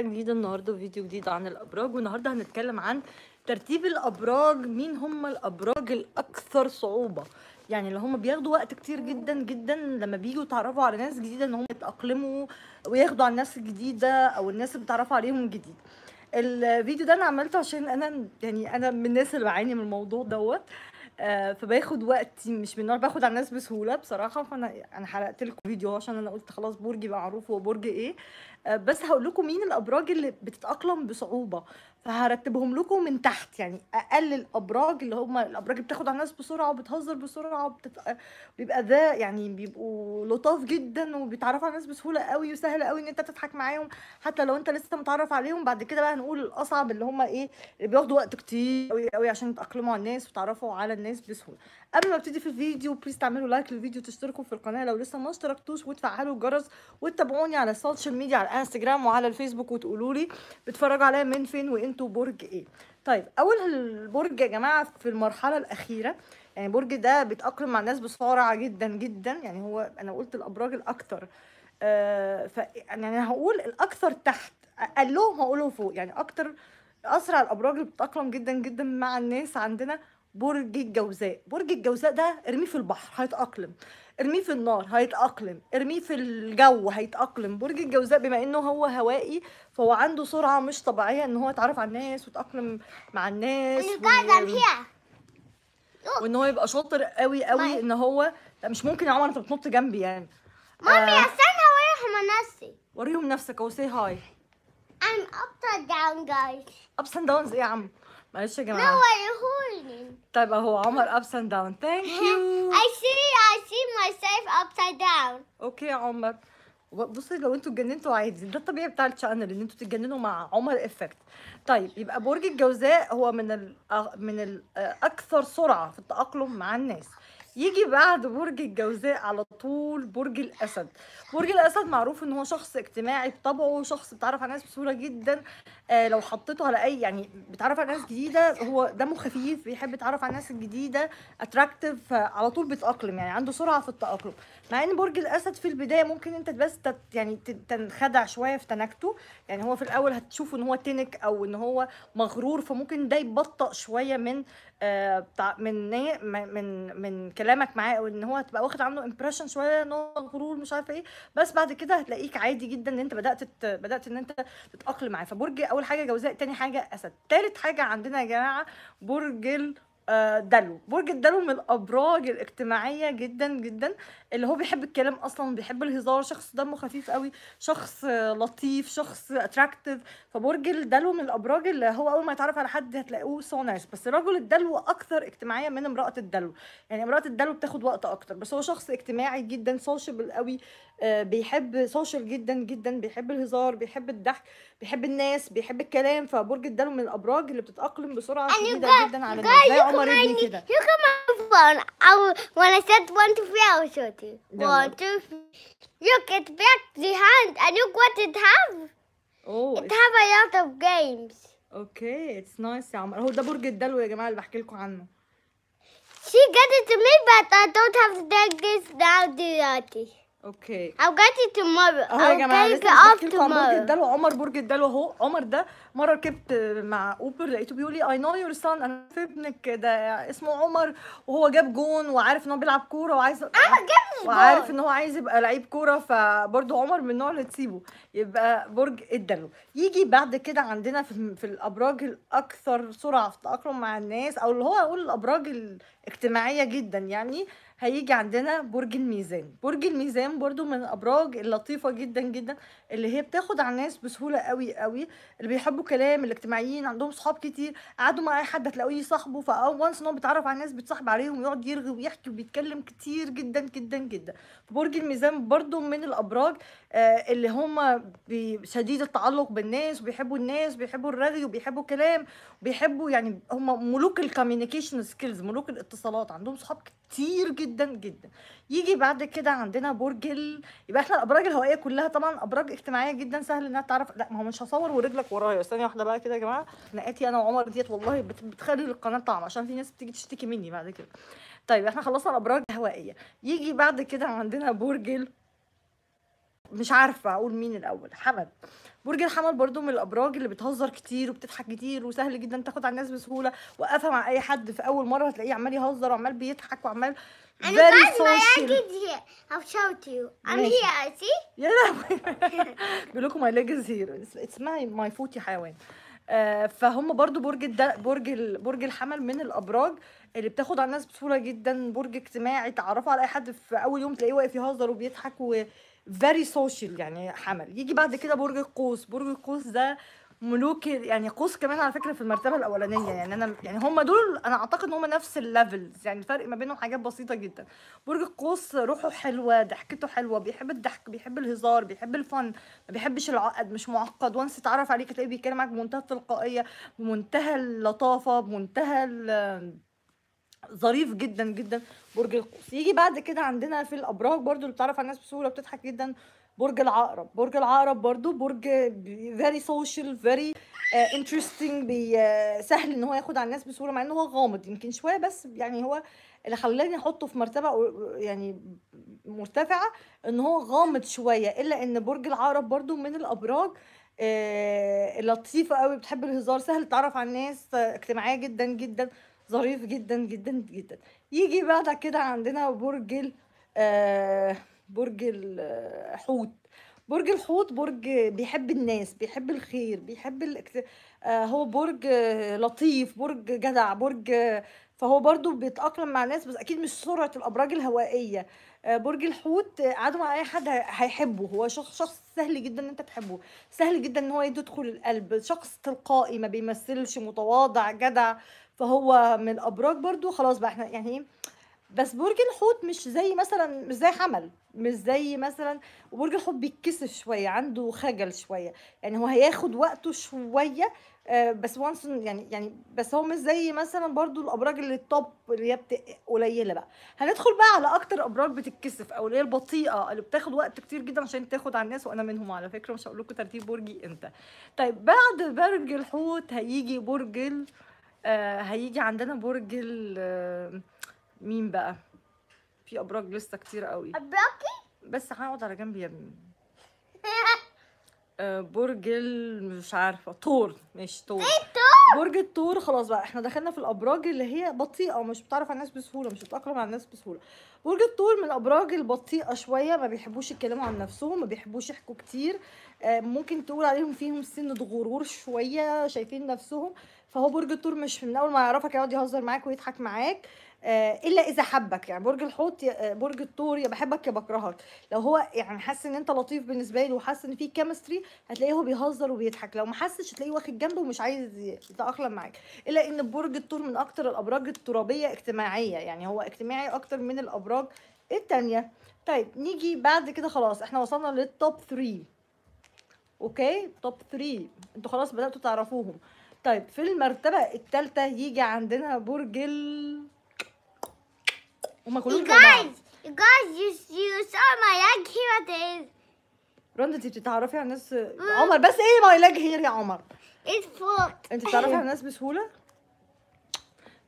جديدة النهاردة فيديو جديد عن الأبراج والنهاردة هنتكلم عن ترتيب الأبراج مين هم الأبراج الأكثر صعوبة يعني اللي هم بياخدوا وقت كتير جدا جدا لما بييجوا يتعرفوا على ناس جديدة ان هم يتأقلموا وياخدوا على الناس الجديدة أو الناس اللي بيتعرفوا عليهم جديد الفيديو ده انا عملته عشان انا يعني انا من الناس اللي بعاني من الموضوع دوت آه، فباخد وقتي مش من النوع باخد على الناس بسهوله بصراحه فانا انا حرقت لكم فيديو عشان انا قلت خلاص برج معروف هو برج ايه آه، بس هقول لكم مين الابراج اللي بتتاقلم بصعوبه فهرتبهم لكم من تحت يعني اقل الابراج اللي هم الابراج اللي بتاخد على الناس بسرعه وبتهزر بسرعه وبتت... بيبقى ذا يعني بيبقوا لطاف جدا وبيتعرفوا على الناس بسهوله قوي وسهل قوي ان انت تضحك معاهم حتى لو انت لسه متعرف عليهم بعد كده بقى هنقول الاصعب اللي هم ايه اللي بياخدوا وقت كتير قوي قوي عشان يتاقلموا على الناس وتعرفوا على الناس بسهوله قبل ما ابتدي في الفيديو بليز تعملوا لايك للفيديو تشتركوا في القناه لو لسه ما اشتركتوش وتفعلوا الجرس وتتابعوني على السوشيال ميديا على الانستجرام وعلى الفيسبوك وتقولوا لي بتتفرجوا عليا من فين وانتوا برج ايه طيب اول البرج يا جماعه في المرحله الاخيره يعني برج ده بيتاقلم مع الناس بسرعه جدا جدا يعني هو انا قلت الابراج الاكثر آه، ف يعني انا هقول الاكثر تحت اقلهم هقولهم فوق يعني اكتر اسرع الابراج اللي بتتاقلم جدا جدا مع الناس عندنا برج الجوزاء برج الجوزاء ده ارميه في البحر هيتأقلم ارميه في النار هيتأقلم ارميه في الجو هيتأقلم برج الجوزاء بما انه هو هوائي فهو عنده سرعة مش طبيعية ان هو يتعرف على الناس ويتأقلم مع الناس و... وان هو يبقى شاطر قوي قوي ان هو لا مش ممكن يا عمر انت بتنط جنبي يعني مامي آه... استنى اوريهم نفسي وريهم نفسك اهو سي هاي I'm upside down guys upside down ايه يا عم معلش يا جماعه No, وريهولي طيب اهو عمر داون ثانك down. Thank you. I see ماي سيلف myself upside down. اوكي يا عمر. بصي لو انتوا اتجننتوا عادي ده الطبيعي بتاع الشانل ان انتوا تتجننوا مع عمر افكت طيب يبقى برج الجوزاء هو من من الاكثر سرعه في التاقلم مع الناس يجي بعد برج الجوزاء على طول برج الاسد برج الاسد معروف ان هو شخص اجتماعي بطبعه شخص بيتعرف على ناس بسهوله جدا آه لو حطيته على اي يعني بيتعرف على ناس جديده هو دمه خفيف بيحب يتعرف على الناس الجديده اتراكتيف آه، على طول بيتاقلم يعني عنده سرعه في التاقلم مع ان برج الاسد في البدايه ممكن انت بس تت يعني تنخدع شويه في تنكته يعني هو في الاول هتشوف ان هو تنك او ان هو مغرور فممكن ده يبطئ شويه من آه، من من من كلامك معاه او ان هو تبقى واخد عنه امبريشن شويه ان هو غرور مش عارفه ايه بس بعد كده هتلاقيك عادي جدا ان انت بدات بدات ان انت تتاقلم معاه فبرج اول حاجه جوزاء تاني حاجه اسد تالت حاجه عندنا يا جماعه برج آه، دلو برج الدلو من الابراج الاجتماعيه جدا جدا اللي هو بيحب الكلام اصلا بيحب الهزار شخص دمه خفيف قوي شخص لطيف شخص اتراكتيف فبرج الدلو من الابراج اللي هو اول ما يتعرف على حد هتلاقوه سو نايس بس رجل الدلو اكثر اجتماعيه من امراه الدلو يعني امراه الدلو بتاخد وقت اكتر بس هو شخص اجتماعي جدا سوشيبل قوي آه، بيحب سوشيال جدا جدا بيحب الهزار بيحب الضحك بيحب الناس بيحب الكلام فبرج الدلو من الابراج اللي بتتاقلم بسرعه شديده جدا على الناس زي عمر ابني كده You come on, او وانا to set one to party. One, two, three. Look, get back the hand and look what it have. Oh, it have a lot of games. Okay, it's nice يا عمر. هو ده برج الدلو يا جماعة اللي بحكي لكم عنه. She got it to me but I don't have to take this down دلوقتي. Okay. I'll get it tomorrow. اهو يا جماعة لسه بحكي لكم عن برج الدلو عمر برج الدلو اهو عمر ده مره ركبت مع اوبر لقيته بيقول لي اي نو يور سان انا في ابنك ده اسمه عمر وهو جاب جون وعارف ان هو بيلعب كوره وعايز آه، وعارف ان هو عايز يبقى لعيب كوره فبرضه عمر من النوع اللي تسيبه يبقى برج الدلو يجي بعد كده عندنا في, في الابراج الاكثر سرعه في التاقلم مع الناس او اللي هو اقول الابراج الاجتماعيه جدا يعني هيجي عندنا برج الميزان برج الميزان برضو من الابراج اللطيفه جدا جدا اللي هي بتاخد على الناس بسهوله قوي قوي اللي بيحبوا كلام الاجتماعيين عندهم صحاب كتير قعدوا مع اي حد هتلاقوه صاحبه فوانس ان هو بيتعرف على ناس بيتصاحب عليهم ويقعد يرغي ويحكي وبيتكلم كتير جدا جدا جدا برج الميزان برضو من الابراج آه اللي هم شديد التعلق بالناس وبيحبوا الناس بيحبوا الرغي وبيحبوا الكلام وبيحبوا يعني هم ملوك الكوميونيكيشن سكيلز ملوك الاتصالات عندهم صحاب كتير كتير جدا جدا يجي بعد كده عندنا برج ال... يبقى احنا الابراج الهوائيه كلها طبعا ابراج اجتماعيه جدا سهل انها تعرف لا ما هو مش هصور ورجلك ورايا ثانيه واحده بقى كده يا جماعه نقاتي انا وعمر ديت والله بتخلي القناه طعم عشان في ناس بتيجي تشتكي مني بعد كده طيب احنا خلصنا الابراج الهوائيه يجي بعد كده عندنا برج ال... مش عارفه اقول مين الاول حمد برج الحمل برضو من الابراج اللي بتهزر كتير وبتضحك كتير وسهل جدا تاخد على الناس بسهوله وقفها مع اي حد في اول مره هتلاقيه عمال يهزر وعمال بيضحك وعمال انا بعد ما لاجد هي هاو شوت يو يا بيقول لكم ماي ليجز هير اسمها ماي يا حيوان آه، فهم برضو برج برج برج الحمل من الابراج اللي بتاخد على الناس بسهوله جدا برج اجتماعي تعرفوا على اي حد في اول يوم تلاقيه واقف يهزر وبيضحك و... فيري سوشيال يعني حمل يجي بعد كده برج القوس برج القوس ده ملوك يعني قوس كمان على فكره في المرتبه الاولانيه يعني انا يعني هم دول انا اعتقد ان هم نفس الليفلز يعني الفرق ما بينهم حاجات بسيطه جدا برج القوس روحه حلوه ضحكته حلوه بيحب الضحك بيحب الهزار بيحب الفن ما بيحبش العقد مش معقد وانس اتعرف عليك تلاقيه بيتكلم معاك بمنتهى التلقائيه بمنتهى اللطافه بمنتهى ظريف جدا جدا برج القوس يجي بعد كده عندنا في الابراج برضو اللي بتعرف على الناس بسهوله بتضحك جدا برج العقرب برج العقرب برضو برج فيري سوشيال فيري انترستنج سهل ان هو ياخد على الناس بسهوله مع ان هو غامض يمكن شويه بس يعني هو اللي خلاني احطه في مرتبه يعني مرتفعه ان هو غامض شويه الا ان برج العقرب برضو من الابراج آه لطيفه قوي بتحب الهزار سهل تتعرف على الناس اجتماعيه جدا جدا ظريف جدا جدا جدا يجي بعد كده عندنا برج ال آه، برج الحوت آه، برج الحوت برج بيحب الناس بيحب الخير بيحب الاكت... آه هو برج لطيف برج جدع برج فهو برضو بيتأقلم مع الناس بس أكيد مش سرعة الأبراج الهوائية آه برج الحوت قعدوا مع أي حد هيحبه هو شخص شخص سهل جدا إن أنت تحبه سهل جدا إن هو يدخل القلب شخص تلقائي ما بيمثلش متواضع جدع فهو من الابراج برضو خلاص بقى احنا يعني بس برج الحوت مش زي مثلا مش زي حمل مش زي مثلا وبرج الحوت بيتكسف شويه عنده خجل شويه يعني هو هياخد وقته شويه آه، بس وانس يعني يعني بس هو مش زي مثلا برضو الابراج اللي التوب اللي هي قليله بقى هندخل بقى على اكتر ابراج بتتكسف او اللي هي البطيئه اللي بتاخد وقت كتير جدا عشان تاخد على الناس وانا منهم على فكره مش هقول لكم ترتيب برجي امتى طيب بعد برج الحوت هيجي برج ال... آه هيجي عندنا برج ال آه، مين بقى في ابراج لسه كتير قوي ابراجي بس هقعد على جنبي يا ابني آه، برج برج مش عارفه تور مش تور برج التور خلاص بقى احنا دخلنا في الابراج اللي هي بطيئه مش بتعرف على الناس بسهوله مش بتتاقلم على الناس بسهوله برج التور من الابراج البطيئه شويه ما بيحبوش يتكلموا عن نفسهم ما بيحبوش يحكوا كتير آه، ممكن تقول عليهم فيهم سنة غرور شوية شايفين نفسهم فهو برج الثور مش من اول ما يعرفك يقعد يهزر معاك ويضحك معاك آه، الا اذا حبك يعني برج الحوت آه، برج الثور يا بحبك يا بكرهك لو هو يعني حاسس ان انت لطيف بالنسبه له وحاسس ان في كيمستري هتلاقيه هو بيهزر وبيضحك لو ما حسش هتلاقيه واخد جنبه ومش عايز يتاقلم معاك الا ان برج الثور من اكتر الابراج الترابيه اجتماعيه يعني هو اجتماعي اكتر من الابراج التانية طيب نيجي بعد كده خلاص احنا وصلنا للتوب 3 اوكي توب 3 انتوا خلاص بداتوا تعرفوهم طيب في المرتبه الثالثه يجي عندنا برج ال هما كلهم جايز جايز يو سو ماي لاج هير ات رندا انت بتتعرفي على الناس mm. عمر بس ايه ماي لاج هير يا عمر انت بتتعرفي على الناس بسهوله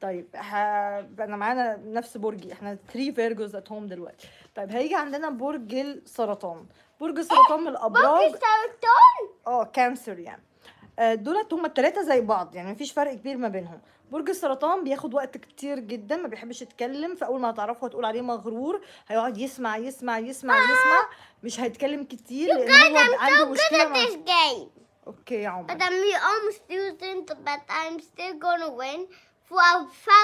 طيب انا معانا نفس برجي احنا 3 فيرجوز ات هوم دلوقتي طيب هيجي عندنا برج السرطان برج سرطان من الابراج برج سرطان اه كانسر يعني آه، دولت هما التلاتة زي بعض يعني مفيش فرق كبير ما بينهم برج السرطان بياخد وقت كتير جدا ما بيحبش يتكلم فاول ما هتعرفه هتقول عليه مغرور هيقعد يسمع يسمع يسمع آه. يسمع مش هيتكلم كتير لان هو عنده مشكله مع جاي. اوكي يا عمر But I'm almost student بات I'm ستيل gonna وين فور a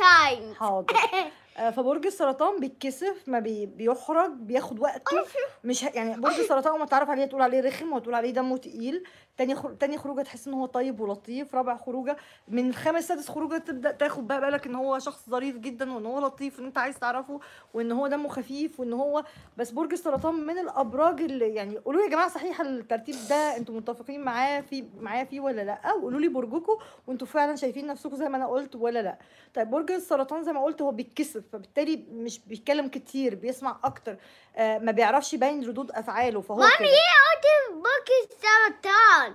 thousand حاضر آه، فبرج السرطان بيتكسف ما بي بيخرج بياخد وقته أيوة. مش يعني برج السرطان ما تعرف عليه تقول عليه رخم وتقول عليه دمه تقيل تاني خروج تاني خروجه تحس ان هو طيب ولطيف رابع خروجه من خامس سادس خروجه تبدا تاخد بقى بالك ان هو شخص ظريف جدا وان هو لطيف وان انت عايز تعرفه وان هو دمه خفيف وان هو بس برج السرطان من الابراج اللي يعني قولوا لي يا جماعه صحيح الترتيب ده انتوا متفقين معاه في معاه فيه ولا لا وقولوا لي برجكم وانتوا فعلا شايفين نفسكم زي ما انا قلت ولا لا طيب برج السرطان زي ما قلت هو بيتكسف فبالتالي مش بيتكلم كتير بيسمع اكتر آه ما بيعرفش يبين ردود افعاله فهو مامي ايه قلت أكيد سرطان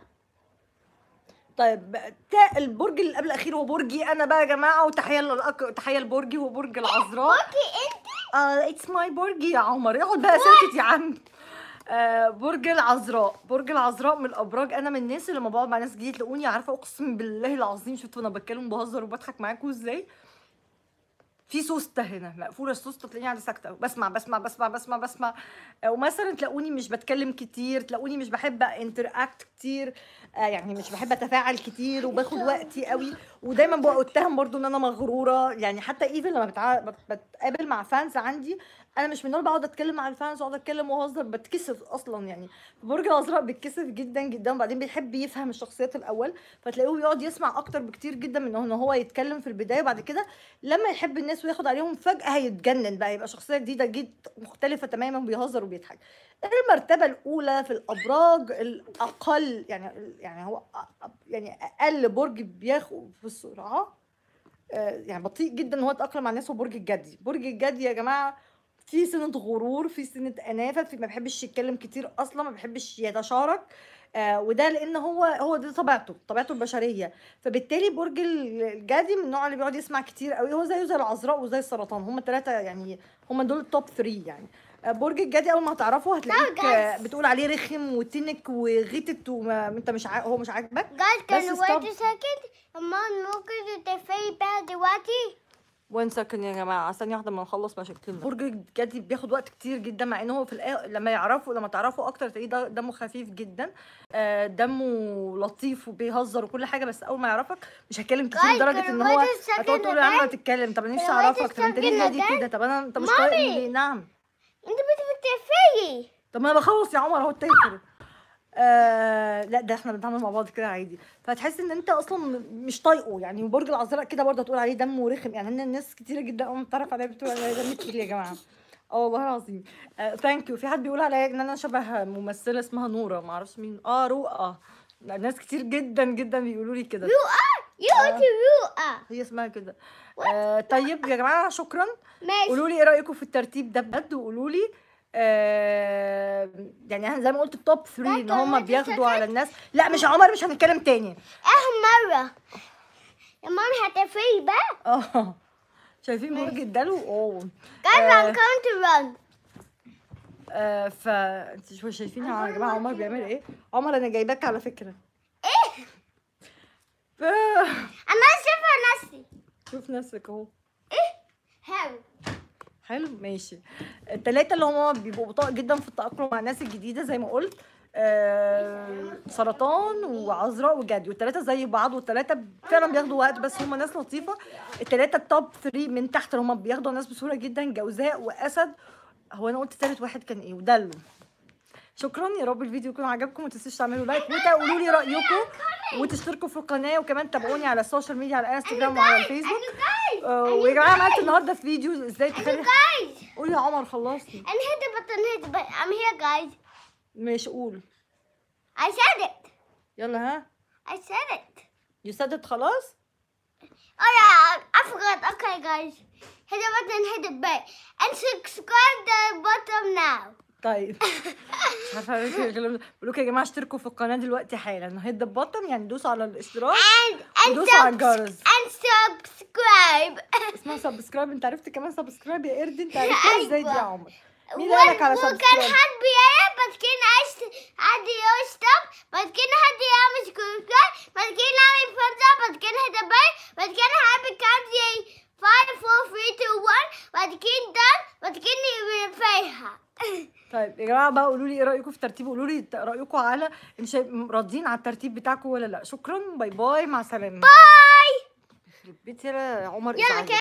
طيب تاء البرج اللي قبل الاخير هو برجي انا بقى يا جماعه وتحيه للأك... تحيه لبرجي وبرج العذراء برجي انت اه اتس ماي برجي يا عمر اقعد بقى ساكت يا عم آه برج العذراء برج العذراء من الابراج انا من الناس اللي لما بقعد مع ناس جديد تلاقوني عارفه اقسم بالله العظيم شفتوا انا بتكلم بهزر وبضحك معاكم ازاي في سوسته هنا مقفوله السوسته تلاقيني قاعده ساكته بسمع بسمع بسمع بسمع بسمع آه، ومثلا تلاقوني مش بتكلم كتير تلاقوني مش بحب اكت كتير آه، يعني مش بحب اتفاعل كتير وباخد وقتي قوي ودايما ببقى اتهم برضو ان انا مغروره يعني حتى ايفن لما بتقابل مع فانز عندي انا مش من النوع بقعد اتكلم مع الفانز واقعد اتكلم واهزر بتكسف اصلا يعني برج الازرق بيتكسف جدا جدا وبعدين بيحب يفهم الشخصيات الاول فتلاقيه بيقعد يسمع اكتر بكتير جدا من ان هو يتكلم في البدايه وبعد كده لما يحب الناس وياخد عليهم فجاه هيتجنن بقى يبقى شخصيه جديده جد مختلفه تماما بيهزر وبيضحك المرتبه الاولى في الابراج الاقل يعني يعني هو يعني اقل برج بياخد في السرعه آه، يعني بطيء جدا ان هو يتاقلم مع الناس هو برج الجدي برج الجدي يا جماعه في سنه غرور في سنه انافه في ما بيحبش يتكلم كتير اصلا ما بيحبش يتشارك آه وده لان هو هو دي طبيعته طبيعته البشريه فبالتالي برج الجدي من النوع اللي بيقعد يسمع كتير قوي هو زيه زي العذراء وزي السرطان هما الثلاثه يعني هما دول التوب 3 يعني آه، برج الجدي اول ما هتعرفه هتلاقيك oh, آه، بتقول عليه رخم وتنك وغتت وانت مش ع... هو مش عاجبك جايز كان وقت ساكت امال ممكن تتفاي بقى دلوقتي وان سكن يا جماعه ثانيه واحده ما نخلص مشاكلنا برج الجدي بياخد وقت كتير جدا مع ان هو في الآ... لما يعرفوا لما تعرفوا اكتر تلاقيه دمه خفيف جدا آه، دمه لطيف وبيهزر وكل حاجه بس اول ما يعرفك مش هيتكلم كتير طيب، لدرجه ان طيب، هو هتقعد تقول يا عم ما تتكلم طب انا نفسي اعرفك طب انت ليه هادي كده طب انا انت مش طايق نعم انت بتتفقي طب ما انا بخلص يا عمر اهو التاكل آه، لا ده احنا بنتعامل مع بعض كده عادي فتحس ان انت اصلا مش طايقه يعني وبرج العذراء كده برضه تقول عليه دمه رخم يعني ان الناس كتيره جدا قوي بتعرف عليا بتقول عليا دم كتير يا جماعه اه والله العظيم ثانك آه، يو في حد بيقول عليا ان انا شبه ممثله اسمها نوره ما اعرفش مين اه رؤى ناس كتير جدا جدا بيقولوا لي كده رؤى يوتي آه. رؤى هي اسمها كده آه طيب يا جماعه شكرا ماشي قولوا لي ايه رايكم في الترتيب ده بجد وقولوا لي آه يعني زي ما قلت التوب 3 ان هم بياخدوا على الناس لا مش عمر مش هنتكلم تاني اه مره يا ماما هتفري بقى اه شايفين برج الدلو اوه كان كاونت ران ف انت شو شايفين يا جماعه عمر بيعمل ايه عمر انا جايباك على فكره ايه انا آه. شايفه نفسي شوف نفسك اهو ايه هاو حلو ماشي التلاتة اللي هم بيبقوا بطاء جدا في التأقلم مع الناس الجديدة زي ما قلت آه سرطان وعذراء وجدي والتلاتة زي بعض والتلاتة فعلا بياخدوا وقت بس هم ناس لطيفة التلاتة التوب 3 من تحت اللي هم بياخدوا ناس بسهولة جدا جوزاء وأسد هو أنا قلت تالت واحد كان إيه ودلو شكرا يا رب الفيديو يكون عجبكم ما تنسوش تعملوا لايك وتقولوا لي رايكم وتشتركوا في القناه وكمان تابعوني على السوشيال ميديا على انستجرام وعلى الفيسبوك آه، أيوة، ويا جماعه عملت أيوة. النهارده في فيديو ازاي أيوة، تخلي قول يا عمر خلصتي انا هيد بطن هيد ام هي جايز مش قول اي سيد ات يلا ها اي سيد ات يو سيد ات خلاص اه يا افغت اوكي جايز هيد بطن هيد باي ان سبسكرايب ذا بوتوم ناو طيب مش عارفه اقول الكلام ده بقول لكم يا جماعه اشتركوا في القناه دلوقتي حالا هيت ذا بوتن يعني دوسوا على الاشتراك ودوسوا على الجرس اند سبسكرايب اسمها سبسكرايب انت عرفت كمان سبسكرايب يا قرد انت عرفتها أيوة. ازاي دي يا عمر مين قال لك على سبسكرايب وكان حد بيعمل بس كان حد يشطب بس كان حد يعمل سبسكرايب بس كان يعمل فرزه بس فرجه بعد كده بس كان حد حابب كام 5 4 3 2 1 بعد كده دان بعد كده طيب يا جماعه بقى قولوا لي ايه رايكم في الترتيب قولوا لي رايكم على ان شايف راضيين على الترتيب بتاعكم ولا لا شكرا باي باي مع السلامه باي يخرب يا عمر يلا